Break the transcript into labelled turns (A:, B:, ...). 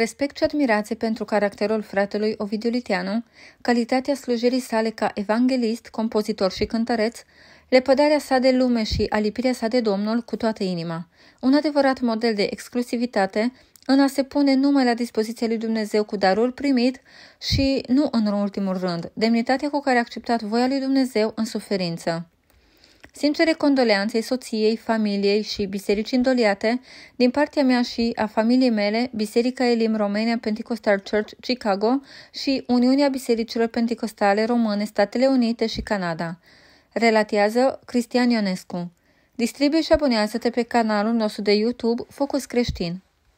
A: Respect și admirație pentru caracterul fratelui Ovidiu Litianu, calitatea slujirii sale ca evanghelist, compozitor și cântăreț, lepădarea sa de lume și alipirea sa de Domnul cu toată inima. Un adevărat model de exclusivitate în a se pune numai la dispoziția lui Dumnezeu cu darul primit și, nu în ultimul rând, demnitatea cu care a acceptat voia lui Dumnezeu în suferință. Sincere condoleanței soției, familiei și bisericii îndoliate, din partea mea și a familiei mele, Biserica Elim Romania Pentecostal Church Chicago și Uniunea Bisericilor Pentecostale Române Statele Unite și Canada. Relatează Cristian Ionescu. Distribuie și abonează-te pe canalul nostru de YouTube Focus Creștin.